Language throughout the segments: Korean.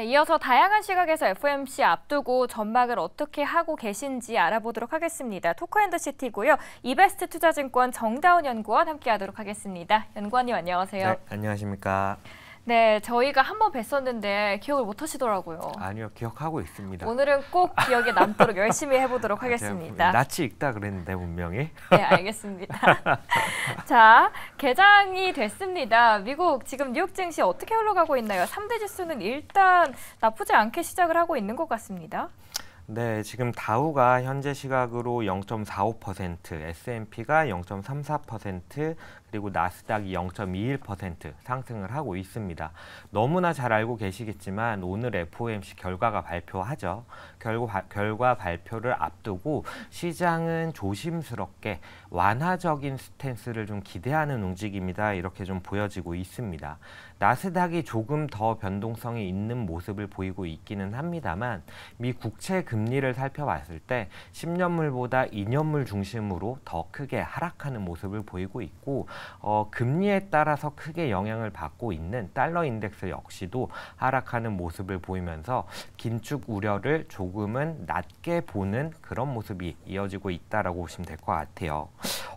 네, 이어서 다양한 시각에서 FOMC 앞두고 전망을 어떻게 하고 계신지 알아보도록 하겠습니다. 토크앤드시티고요. 이베스트 투자증권 정다운 연구원 함께하도록 하겠습니다. 연구원님 안녕하세요. 네, 안녕하십니까. 네, 저희가 한 번 뵀었는데 기억을 못 하시더라고요. 아니요, 기억하고 있습니다. 오늘은 꼭 기억에 남도록 열심히 해보도록 하겠습니다. 낯이 익다 그랬는데 분명히. 네, 알겠습니다. 자, 개장이 됐습니다. 미국 지금 뉴욕 증시 어떻게 흘러가고 있나요? 3대 지수는 일단 나쁘지 않게 시작을 하고 있는 것 같습니다. 네, 지금 다우가 현재 시각으로 0.45%, S&P가 0.34%, 그리고 나스닥이 0.21% 상승을 하고 있습니다. 너무나 잘 알고 계시겠지만 오늘 FOMC 결과가 발표하죠. 결과, 결과 발표를 앞두고 시장은 조심스럽게 완화적인 스탠스를 좀 기대하는 움직임이다 이렇게 좀 보여지고 있습니다. 나스닥이 조금 더 변동성이 있는 모습을 보이고 있기는 합니다만 미 국채 금리를 살펴봤을 때 10년물보다 2년물 중심으로 더 크게 하락하는 모습을 보이고 있고 어, 금리에 따라서 크게 영향을 받고 있는 달러 인덱스 역시도 하락하는 모습을 보이면서 긴축 우려를 조금은 낮게 보는 그런 모습이 이어지고 있다라고 보시면 될 것 같아요.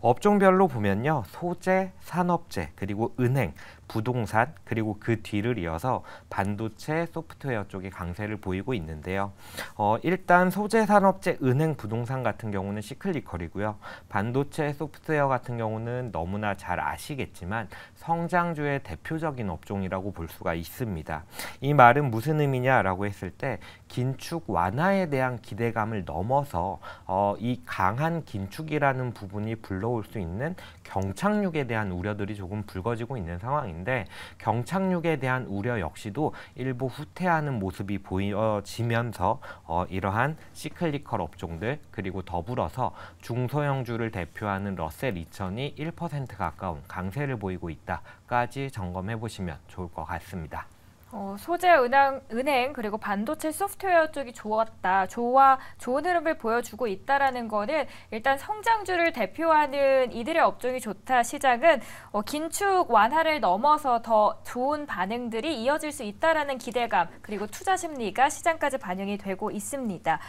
업종별로 보면요. 소재, 산업재, 그리고 은행, 부동산 그리고 그 뒤를 이어서 반도체 소프트웨어 쪽이 강세를 보이고 있는데요. 어, 일단 소재 산업재 은행 부동산 같은 경우는 시클리컬이고요. 반도체 소프트웨어 같은 경우는 너무나 잘 아시겠지만 성장주의 대표적인 업종이라고 볼 수가 있습니다. 이 말은 무슨 의미냐라고 했을 때 긴축 완화에 대한 기대감을 넘어서 어, 이 강한 긴축이라는 부분이 불러올 수 있는 경착륙에 대한 우려들이 조금 불거지고 있는 상황입니다 있는데 경착륙에 대한 우려 역시도 일부 후퇴하는 모습이 보여지면서 어, 이러한 시클리컬 업종들 그리고 더불어서 중소형주를 대표하는 러셀 2000이 1% 가까운 강세를 보이고 있다까지 점검해 보시면 좋을 것 같습니다. 어, 소재 은행, 은행 그리고 반도체 소프트웨어 쪽이 좋았다. 좋아 좋은 흐름을 보여주고 있다라는 거는 일단 성장주를 대표하는 이들의 업종이 좋다. 시장은 어, 긴축 완화를 넘어서 더 좋은 반응들이 이어질 수 있다라는 기대감 그리고 투자 심리가 시장까지 반영이 되고 있습니다.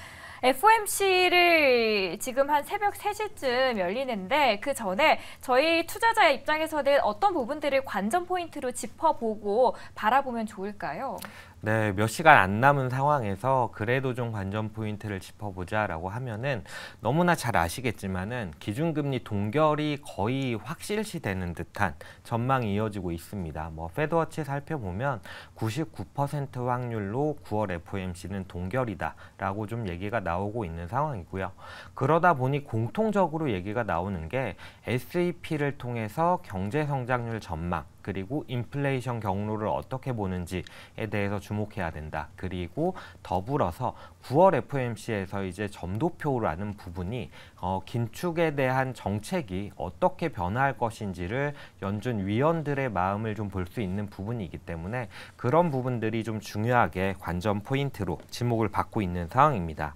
FOMC를 지금 한 새벽 3시쯤 열리는데 그 전에 저희 투자자 의 입장에서는 어떤 부분들을 관전 포인트로 짚어보고 바라보면 좋을까요? 네, 몇 시간 안 남은 상황에서 그래도 좀 관전 포인트를 짚어보자라고 하면은 너무나 잘 아시겠지만은 기준금리 동결이 거의 확실시되는 듯한 전망이 이어지고 있습니다. 뭐 페드워치 살펴보면 99% 확률로 9월 FOMC는 동결이다라고 좀 얘기가 나오고 있는 상황이고요. 그러다 보니 공통적으로 얘기가 나오는 게 SEP를 통해서 경제 성장률 전망 그리고 인플레이션 경로를 어떻게 보는지에 대해서 주목해야 된다. 그리고 더불어서 9월 FOMC에서 이제 점도표라는 부분이 어, 긴축에 대한 정책이 어떻게 변화할 것인지를 연준 위원들의 마음을 좀 볼 수 있는 부분이기 때문에 그런 부분들이 좀 중요하게 관전 포인트로 지목을 받고 있는 상황입니다.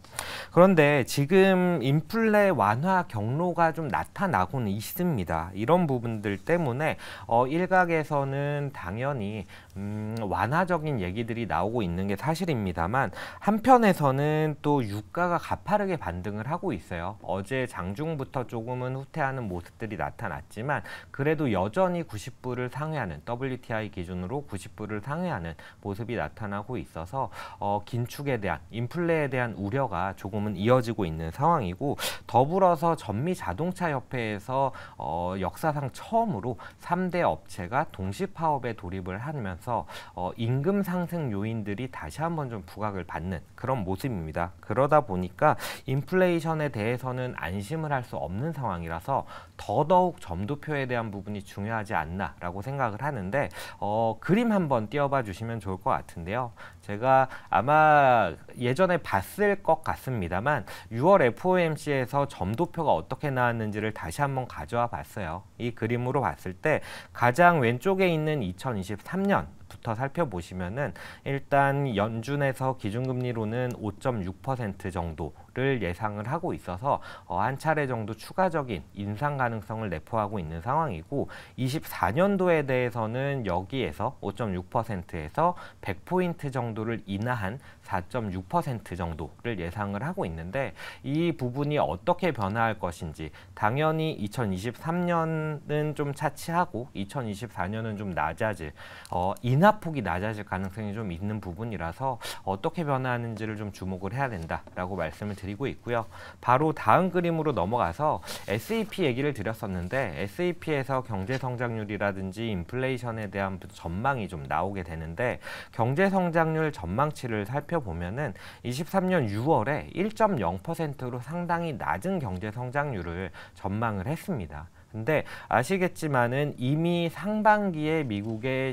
그런데 지금 인플레 완화 경로가 좀 나타나고는 있습니다. 이런 부분들 때문에 어, 일각의 쪽에서는 당연히 음, 완화적인 얘기들이 나오고 있는 게 사실입니다만 한편에서는 또 유가가 가파르게 반등을 하고 있어요. 어제 장중부터 조금은 후퇴하는 모습들이 나타났지만 그래도 여전히 90불을 상회하는 WTI 기준으로 90불을 상회하는 모습이 나타나고 있어서 어, 긴축에 대한 인플레에 대한 우려가 조금은 이어지고 있는 상황이고 더불어서 전미 자동차 협회에서 어, 역사상 처음으로 3대 업체가 동시 파업에 돌입을 하면서 어, 임금 상승 요인들이 다시 한번 좀 부각을 받는 그런 모습입니다. 그러다 보니까 인플레이션에 대해서는 안심을 할 수 없는 상황이라서 더더욱 점도표에 대한 부분이 중요하지 않나라고 생각을 하는데 어, 그림 한번 띄워봐 주시면 좋을 것 같은데요. 제가 아마 예전에 봤을 것 같습니다만 6월 FOMC에서 점도표가 어떻게 나왔는지를 다시 한번 가져와 봤어요. 이 그림으로 봤을 때 가장 왼쪽에 있는 2023년 부터 살펴보시면은 일단 연준에서 기준금리로는 5.6% 정도 정도를 예상을 하고 있어서 어, 한 차례 정도 추가적인 인상 가능성을 내포하고 있는 상황이고 24년도에 대해서는 여기에서 5.6%에서 100포인트 정도를 인하한 4.6% 정도를 예상을 하고 있는데 이 부분이 어떻게 변화할 것인지 당연히 2023년은 좀 차치하고 2024년은 좀 낮아질 어, 인하폭이 낮아질 가능성이 좀 있는 부분이라서 어떻게 변화하는지를 좀 주목을 해야 된다라고 말씀을 드립니다. 드리고 있고요. 바로 다음 그림으로 넘어가서 SAP e 얘기를 드렸었는데 SAP에서 e 경제 성장률이라든지 인플레이션에 대한 전망이 좀 나오게 되는데 경제 성장률 전망치를 살펴보면은 23년 6월에 1.0%로 상당히 낮은 경제 성장률을 전망을 했습니다. 근데 아시겠지만은 이미 상반기에 미국의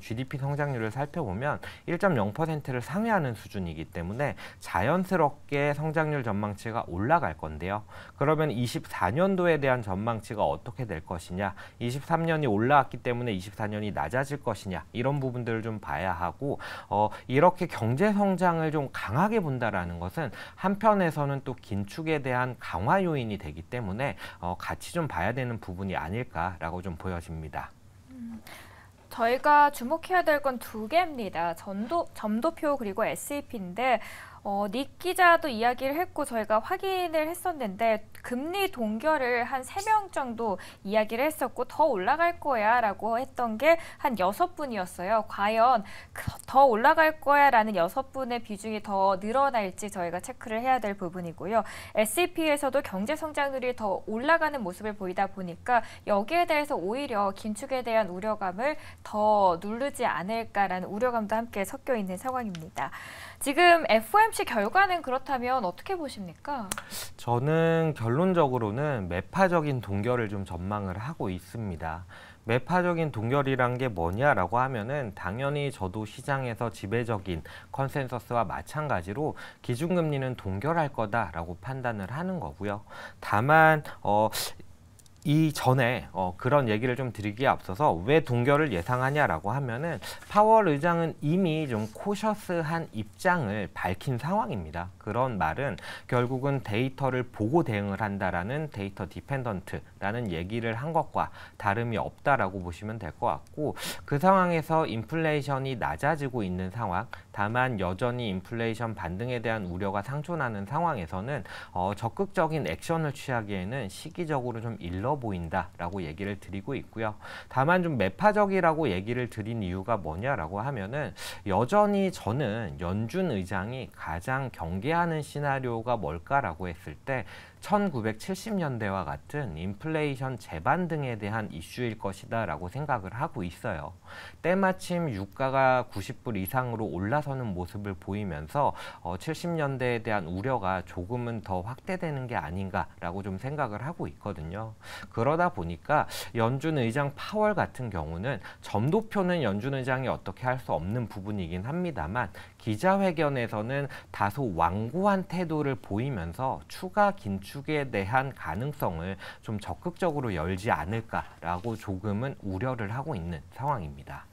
GDP 어, 성장률을 살펴보면 1.0%를 상회하는 수준이기 때문에 자연스럽게 성장률 전망치가 올라갈 건데요. 그러면 24년도에 대한 전망치가 어떻게 될 것이냐, 23년이 올라왔기 때문에 24년이 낮아질 것이냐 이런 부분들을 좀 봐야 하고 어, 이렇게 경제 성장을 좀 강하게 본다라는 것은 한편에서는 또 긴축에 대한 강화 요인이 되기 때문에 어, 같이 좀 봐야 되는. 해는 부분이 아닐까라고 좀 보여집니다. 저희가 주목해야 될 건 두 개입니다. 전도, 점도표 그리고 SEP인데 어, 닉 기자도 이야기를 했고 저희가 확인을 했었는데 금리 동결을 한 세 명 정도 이야기를 했었고 더 올라갈 거야 라고 했던 게 한 여섯 분이었어요. 과연 그 더 올라갈 거야 라는 여섯 분의 비중이 더 늘어날지 저희가 체크를 해야 될 부분이고요. SCP에서도 e 경제 성장률이 더 올라가는 모습을 보이다 보니까 여기에 대해서 오히려 긴축에 대한 우려감을 더 누르지 않을까라는 우려감도 함께 섞여 있는 상황입니다. 지금 FOMC 결과는 그렇다면 어떻게 보십니까? 저는 결론적으로는 매파적인 동결을 좀 전망을 하고 있습니다. 매파적인 동결이란 게 뭐냐라고 하면은 당연히 저도 시장에서 지배적인 컨센서스와 마찬가지로 기준금리는 동결할 거다라고 판단을 하는 거고요. 다만 어 이전에 어, 그런 얘기를 좀 드리기에 앞서서 왜 동결을 예상하냐라고 하면은 파월 의장은 이미 좀 코셔스한 입장을 밝힌 상황입니다. 그런 말은 결국은 데이터를 보고 대응을 한다라는 데이터 디펜던트라는 얘기를 한 것과 다름이 없다라고 보시면 될 것 같고 그 상황에서 인플레이션이 낮아지고 있는 상황 다만 여전히 인플레이션 반등에 대한 우려가 상존하는 상황에서는 어, 적극적인 액션을 취하기에는 시기적으로 좀 일러 되어 보인다라고 얘기를 드리고 있고요. 다만 좀 매파적이라고 얘기를 드린 이유가 뭐냐라고 하면은 여전히 저는 연준 의장이 가장 경계하는 시나리오가 뭘까라고 했을 때 1970년대와 같은 인플레이션 재반 등에 대한 이슈일 것이다 라고 생각을 하고 있어요. 때마침 유가가 90불 이상으로 올라서는 모습을 보이면서 어, 70년대에 대한 우려가 조금은 더 확대되는 게 아닌가라고 좀 생각을 하고 있거든요. 그러다 보니까 연준 의장 파월 같은 경우는 점도표는 연준 의장이 어떻게 할 수 없는 부분이긴 합니다만 기자회견에서는 다소 완고한 태도를 보이면서 추가 긴축에 대한 가능성을 좀 적극적으로 열지 않을까라고 조금은 우려를 하고 있는 상황입니다.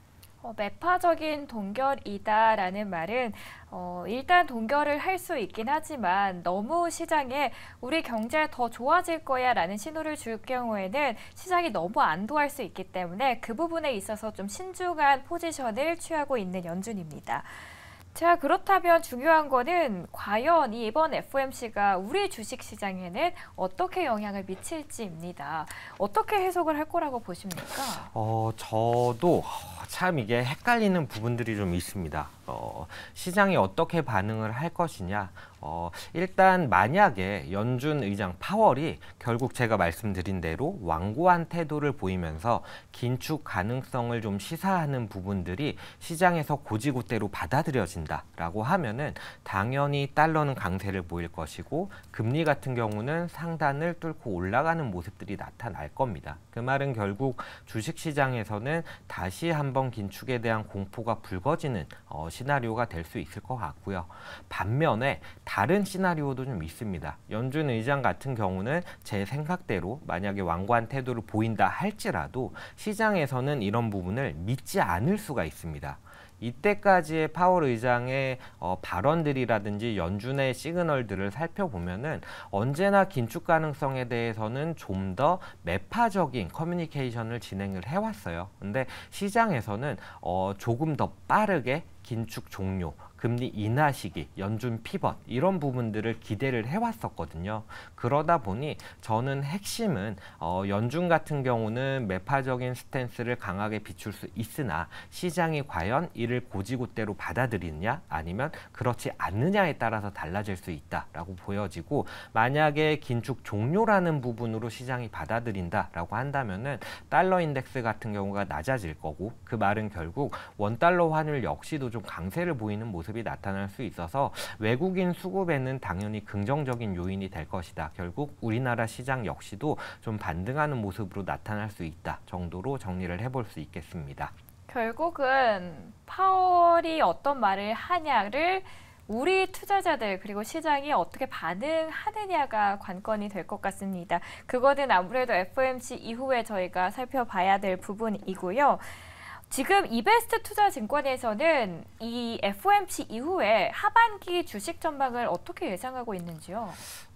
어, 매파적인 동결이다라는 말은 어, 일단 동결을 할 수 있긴 하지만 너무 시장에 우리 경제 더 좋아질 거야 라는 신호를 줄 경우에는 시장이 너무 안도할 수 있기 때문에 그 부분에 있어서 좀 신중한 포지션을 취하고 있는 연준입니다. 자, 그렇다면 중요한 거는 과연 이번 FOMC가 우리 주식 시장에는 어떻게 영향을 미칠지입니다. 어떻게 해석을 할 거라고 보십니까? 어, 저도 어, 참 이게 헷갈리는 부분들이 좀 있습니다. 어, 시장이 어떻게 반응을 할 것이냐, 어, 일단 만약에 연준 의장 파월이 결국 제가 말씀드린 대로 완고한 태도를 보이면서 긴축 가능성을 좀 시사하는 부분들이 시장에서 고지고대로 받아들여진다라고 하면은 당연히 달러는 강세를 보일 것이고 금리 같은 경우는 상단을 뚫고 올라가는 모습들이 나타날 겁니다. 그 말은 결국 주식 시장에서는 다시 한번 긴축에 대한 공포가 불거지는 어, 시나리오가 될 수 있을 것 같고요. 반면에 다른 시나리오도 좀 있습니다. 연준 의장 같은 경우는 제 생각대로 만약에 완고한 태도를 보인다 할지라도 시장에서는 이런 부분을 믿지 않을 수가 있습니다. 이때까지의 파월 의장의 어, 발언들이라든지 연준의 시그널들을 살펴보면은 언제나 긴축 가능성에 대해서는 좀 더 매파적인 커뮤니케이션을 진행을 해왔어요. 근데 시장에서는 어, 조금 더 빠르게 긴축 종료 금리 인하 시기, 연준 피벗 이런 부분들을 기대를 해왔었거든요. 그러다 보니 저는 핵심은 어, 연준 같은 경우는 매파적인 스탠스를 강하게 비출 수 있으나 시장이 과연 이를 고지고대로 받아들이느냐 아니면 그렇지 않느냐에 따라서 달라질 수 있다라고 보여지고 만약에 긴축 종료라는 부분으로 시장이 받아들인다라고 한다면 달러 인덱스 같은 경우가 낮아질 거고 그 말은 결국 원달러 환율 역시도 좀 강세를 보이는 모습 모습이 나타날 수 있어서 외국인 수급에는 당연히 긍정적인 요인이 될 것이다. 결국 우리나라 시장 역시도 좀 반등하는 모습으로 나타날 수 있다 정도로 정리를 해볼 수 있겠습니다. 결국은 파월이 어떤 말을 하냐를 우리 투자자들 그리고 시장이 어떻게 반응하느냐가 관건이 될 것 같습니다. 그거는 아무래도 FOMC 이후에 저희가 살펴봐야 될 부분이고요. 지금 이베스트 투자증권에서는 이 FOMC 이후에 하반기 주식 전망을 어떻게 예상하고 있는지요?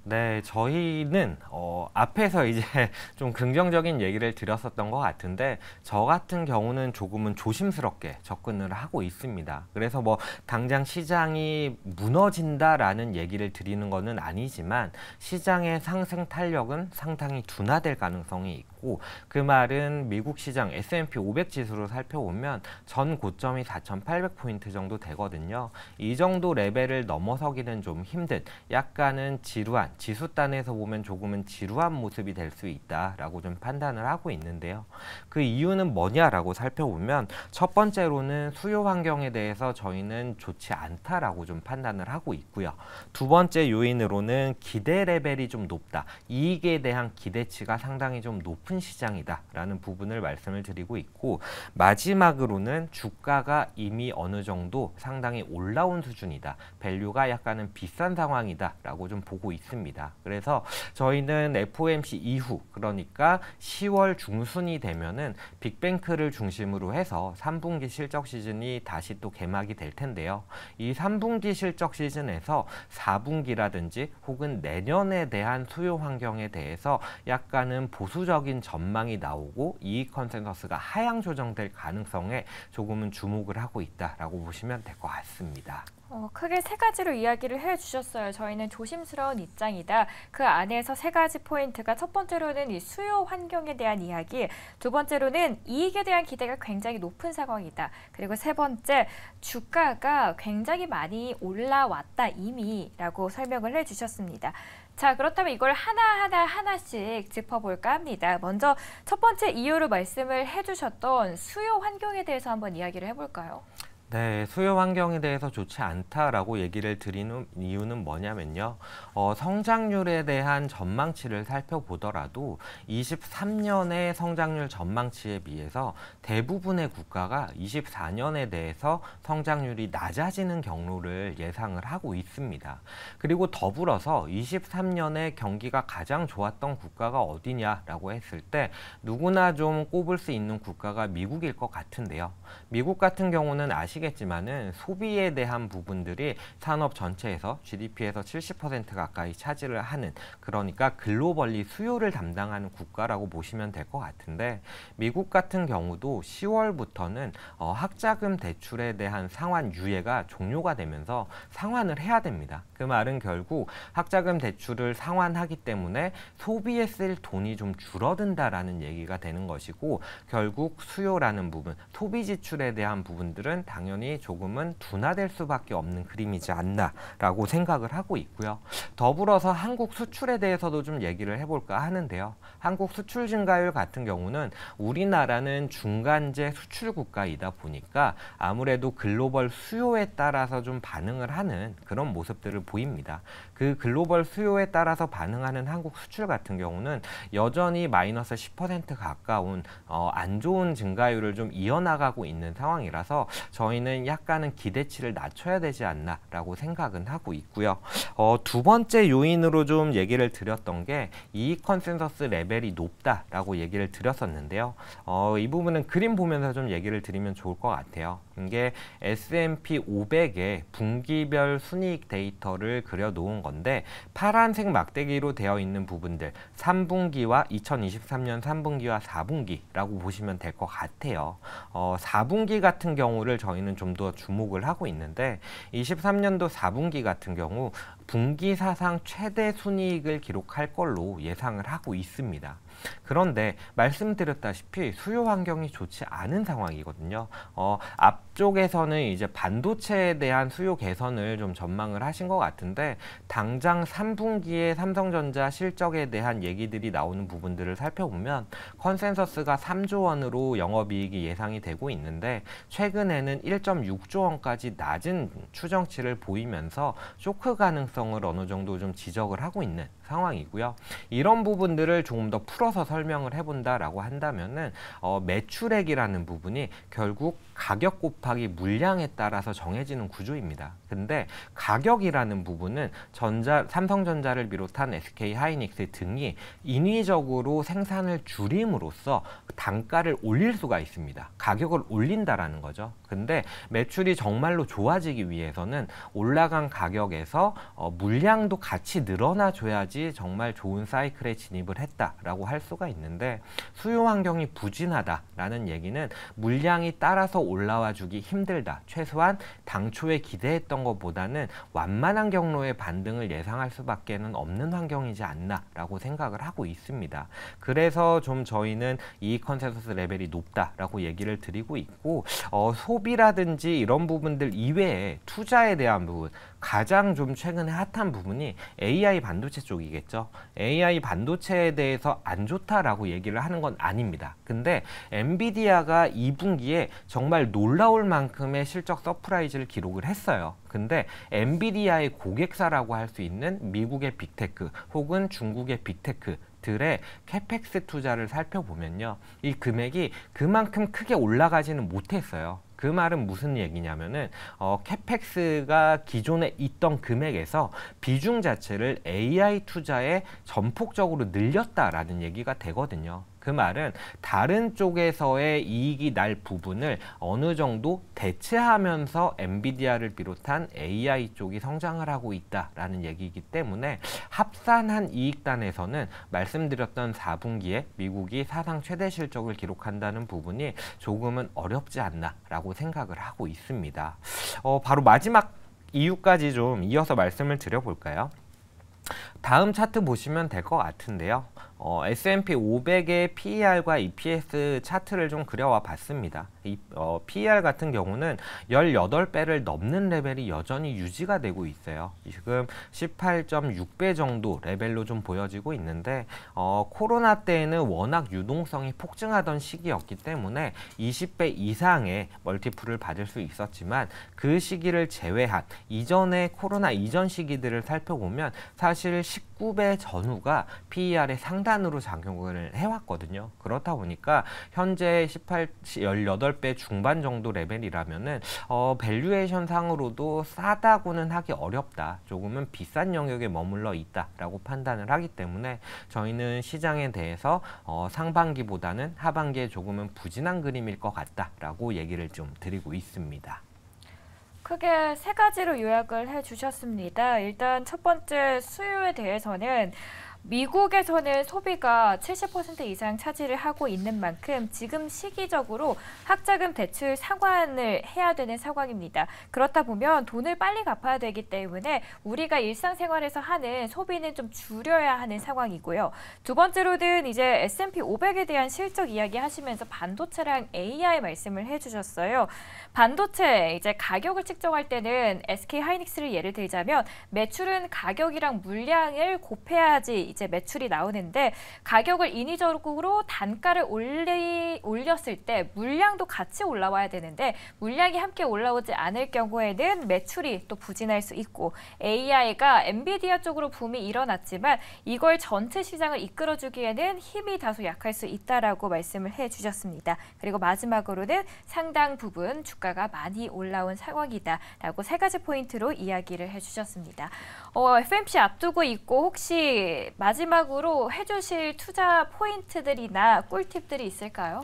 네, 저희는 어, 앞에서 이제 좀 긍정적인 얘기를 드렸었던 것 같은데 저 같은 경우는 조금은 조심스럽게 접근을 하고 있습니다. 그래서 뭐 당장 시장이 무너진다라는 얘기를 드리는 것은 아니지만 시장의 상승 탄력은 상당히 둔화될 가능성이 있고 그 말은 미국 시장 S&P 500 지수로 살펴보면 전 고점이 4,800포인트 정도 되거든요. 이 정도 레벨을 넘어서기는 좀 힘든 약간은 지루한 지수 단에서 보면 조금은 지루한 모습이 될 수 있다라고 좀 판단을 하고 있는데요. 그 이유는 뭐냐라고 살펴보면 첫 번째로는 수요 환경에 대해서 저희는 좋지 않다라고 좀 판단을 하고 있고요. 두 번째 요인으로는 기대 레벨이 좀 높다. 이익에 대한 기대치가 상당히 좀 높은 시장이다라는 부분을 말씀을 드리고 있고 마지막으로는 주가가 이미 어느 정도 상당히 올라온 수준이다. 밸류가 약간은 비싼 상황이다라고 좀 보고 있습니다. 있습니다. 그래서 저희는 FOMC 이후 그러니까 10월 중순이 되면은 빅뱅크를 중심으로 해서 3분기 실적 시즌이 다시 또 개막이 될 텐데요. 이 3분기 실적 시즌에서 4분기라든지 혹은 내년에 대한 수요 환경에 대해서 약간은 보수적인 전망이 나오고 이익 컨센서스가 하향 조정될 가능성에 조금은 주목을 하고 있다라고 보시면 될 것 같습니다. 어, 크게 세 가지로 이야기를 해주셨어요. 저희는 조심스러운 입장이다. 그 안에서 세 가지 포인트가 첫 번째로는 이 수요 환경에 대한 이야기, 두 번째로는 이익에 대한 기대가 굉장히 높은 상황이다. 그리고 세 번째, 주가가 굉장히 많이 올라왔다 이미라고 설명을 해주셨습니다. 자 그렇다면 이걸 하나하나 하나씩 짚어볼까 합니다. 먼저 첫 번째 이유로 말씀을 해주셨던 수요 환경에 대해서 한번 이야기를 해볼까요? 네, 수요 환경에 대해서 좋지 않다라고 얘기를 드리는 이유는 뭐냐면요. 어, 성장률에 대한 전망치를 살펴보더라도 23년의 성장률 전망치에 비해서 대부분의 국가가 24년에 대해서 성장률이 낮아지는 경로를 예상을 하고 있습니다. 그리고 더불어서 23년에 경기가 가장 좋았던 국가가 어디냐라고 했을 때 누구나 좀 꼽을 수 있는 국가가 미국일 것 같은데요. 미국 같은 경우는 아시겠 힘겠지만은 소비에 대한 부분들이 산업 전체에서 GDP에서 70% 가까이 차지를 하는 그러니까 글로벌리 수요를 담당하는 국가라고 보시면 될 것 같은데 미국 같은 경우도 10월부터는 어, 학자금 대출에 대한 상환 유예가 종료가 되면서 상환을 해야 됩니다. 그 말은 결국 학자금 대출을 상환하기 때문에 소비에 쓸 돈이 좀 줄어든다라는 얘기가 되는 것이고 결국 수요라는 부분, 소비 지출에 대한 부분들은 당연히 당연히 조금은 둔화될 수밖에 없는 그림이지 않나라고 생각을 하고 있고요. 더불어서 한국 수출에 대해서도 좀 얘기를 해볼까 하는데요. 한국 수출 증가율 같은 경우는 우리나라는 중간재 수출 국가이다 보니까 아무래도 글로벌 수요에 따라서 좀 반응을 하는 그런 모습들을 보입니다. 그 글로벌 수요에 따라서 반응하는 한국 수출 같은 경우는 여전히 마이너스 10% 가까운 어, 안 좋은 증가율을 좀 이어나가고 있는 상황이라서 저희 저희는 약간은 기대치를 낮춰야 되지 않나라고 생각은 하고 있고요. 어, 두 번째 요인으로 좀 얘기를 드렸던 게 이익 컨센서스 레벨이 높다라고 얘기를 드렸었는데요. 어, 이 부분은 그림 보면서 좀 얘기를 드리면 좋을 것 같아요. 이게 S&P 500의 분기별 순이익 데이터를 그려놓은 건데 파란색 막대기로 되어 있는 부분들 3분기와 2023년 3분기와 4분기라고 보시면 될 것 같아요. 어, 4분기 같은 경우를 저희는 좀 더 주목을 하고 있는데 23년도 4분기 같은 경우 분기 사상 최대 순이익을 기록할 걸로 예상을 하고 있습니다. 그런데 말씀드렸다시피 수요 환경이 좋지 않은 상황이거든요. 어, 앞쪽에서는 이제 반도체에 대한 수요 개선을 좀 전망을 하신 것 같은데 당장 3분기에 삼성전자 실적에 대한 얘기들이 나오는 부분들을 살펴보면 컨센서스가 3조 원으로 영업이익이 예상이 되고 있는데 최근에는 1.6조 원까지 낮은 추정치를 보이면서 쇼크 가능성 방향성을 어느 정도 좀 지적을 하고 있는 상황이고요. 이런 부분들을 조금 더 풀어서 설명을 해본다라고 한다면은 어, 매출액이라는 부분이 결국 가격 곱하기 물량에 따라서 정해지는 구조입니다. 근데 가격이라는 부분은 전자 삼성전자를 비롯한 SK 하이닉스 등이 인위적으로 생산을 줄임으로써 단가를 올릴 수가 있습니다. 가격을 올린다라는 거죠. 근데 매출이 정말로 좋아지기 위해서는 올라간 가격에서 어, 물량도 같이 늘어나줘야지 해야지 정말 좋은 사이클에 진입을 했다라고 할 수가 있는데 수요 환경이 부진하다라는 얘기는 물량이 따라서 올라와 주기 힘들다. 최소한 당초에 기대했던 것보다는 완만한 경로의 반등을 예상할 수밖에는 없는 환경이지 않나라고 생각을 하고 있습니다. 그래서 좀 저희는 이 컨센서스 레벨이 높다라고 얘기를 드리고 있고 어, 소비라든지 이런 부분들 이외에 투자에 대한 부분 가장 좀 최근에 핫한 부분이 AI 반도체 쪽이겠죠. AI 반도체에 대해서 안 좋다라고 얘기를 하는 건 아닙니다. 근데 엔비디아가 2분기에 정말 놀라울 만큼의 실적 서프라이즈를 기록을 했어요. 근데 엔비디아의 고객사라고 할 수 있는 미국의 빅테크 혹은 중국의 빅테크 들의 캐펙스 투자를 살펴보면요. 이 금액이 그만큼 크게 올라가지는 못했어요. 그 말은 무슨 얘기냐면은 어, 캐펙스가 기존에 있던 금액에서 비중 자체를 AI 투자에 전폭적으로 늘렸다라는 얘기가 되거든요. 그 말은 다른 쪽에서의 이익이 날 부분을 어느 정도 대체하면서 엔비디아를 비롯한 AI 쪽이 성장을 하고 있다라는 얘기이기 때문에 합산한 이익단에서는 말씀드렸던 4분기에 미국이 사상 최대 실적을 기록한다는 부분이 조금은 어렵지 않나라고 생각을 하고 있습니다. 어, 바로 마지막 이유까지 좀 이어서 말씀을 드려볼까요? 다음 차트 보시면 될 것 같은데요. 어, S&P 500의 PER과 EPS 차트를 좀 그려와 봤습니다. 이, 어, PER 같은 경우는 18배를 넘는 레벨이 여전히 유지가 되고 있어요. 지금 18.6배 정도 레벨로 좀 보여지고 있는데 어, 코로나 때에는 워낙 유동성이 폭증하던 시기였기 때문에 20배 이상의 멀티플을 받을 수 있었지만 그 시기를 제외한 이전의 코로나 이전 시기들을 살펴보면 사실 19배 전후가 PER의 상당 생산으로 작용을 해왔거든요. 그렇다 보니까 현재 18, 18배 중반 정도 레벨이라면은 어, 밸류에이션 상으로도 싸다고는 하기 어렵다. 조금은 비싼 영역에 머물러 있다라고 판단을 하기 때문에 저희는 시장에 대해서 어, 상반기보다는 하반기에 조금은 부진한 그림일 것 같다라고 얘기를 좀 드리고 있습니다. 크게 세 가지로 요약을 해주셨습니다. 일단 첫 번째 수요에 대해서는 미국에서는 소비가 70% 이상 차지를 하고 있는 만큼 지금 시기적으로 학자금 대출 상환을 해야 되는 상황입니다. 그렇다 보면 돈을 빨리 갚아야 되기 때문에 우리가 일상생활에서 하는 소비는 좀 줄여야 하는 상황이고요. 두 번째로는 이제 S&P 500에 대한 실적 이야기 하시면서 반도체랑 AI 말씀을 해주셨어요. 반도체 이제 가격을 측정할 때는 SK 하이닉스를 예를 들자면 매출은 가격이랑 물량을 곱해야지 이제 매출이 나오는데 가격을 인위적으로 단가를 올리, 올렸을 때 물량도 같이 올라와야 되는데 물량이 함께 올라오지 않을 경우에는 매출이 또 부진할 수 있고 AI가 엔비디아 쪽으로 붐이 일어났지만 이걸 전체 시장을 이끌어주기에는 힘이 다소 약할 수 있다라고 말씀을 해주셨습니다. 그리고 마지막으로는 상당 부분 주가가 많이 올라온 상황이다라고 세 가지 포인트로 이야기를 해주셨습니다. 어, FMC 앞두고 있고 혹시 마지막으로 해주실 투자 포인트들이나 꿀팁들이 있을까요?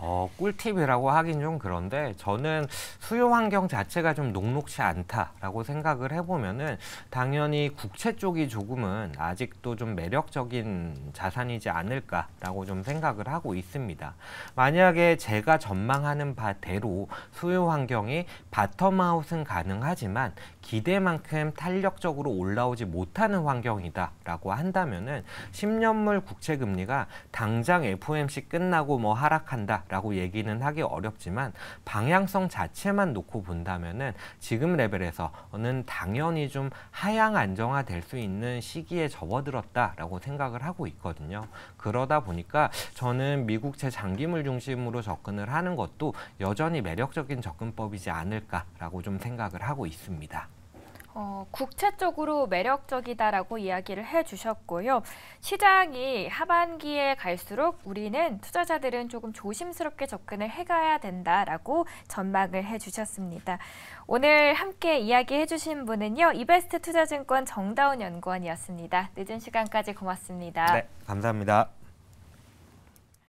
어, 꿀팁이라고 하긴 좀 그런데 저는 수요 환경 자체가 좀 녹록치 않다라고 생각을 해보면은 당연히 국채 쪽이 조금은 아직도 좀 매력적인 자산이지 않을까라고 좀 생각을 하고 있습니다. 만약에 제가 전망하는 바대로 수요 환경이 바텀아웃은 가능하지만 기대만큼 탄력적으로 올 올라오지 못하는 환경이다라고 한다면은 10년물 국채 금리가 당장 FOMC 끝나고 뭐 하락한다라고 얘기는 하기 어렵지만 방향성 자체만 놓고 본다면은 지금 레벨에서는 당연히 좀 하향 안정화 될 수 있는 시기에 접어들었다라고 생각을 하고 있거든요. 그러다 보니까 저는 미국채 장기물 중심으로 접근을 하는 것도 여전히 매력적인 접근법이지 않을까라고 좀 생각을 하고 있습니다. 어, 국채적으로 매력적이다라고 이야기를 해주셨고요. 시장이 하반기에 갈수록 우리는 투자자들은 조금 조심스럽게 접근을 해가야 된다라고 전망을 해주셨습니다. 오늘 함께 이야기해주신 분은요. 이베스트 투자증권 정다운 연구원이었습니다. 늦은 시간까지 고맙습니다. 네, 감사합니다.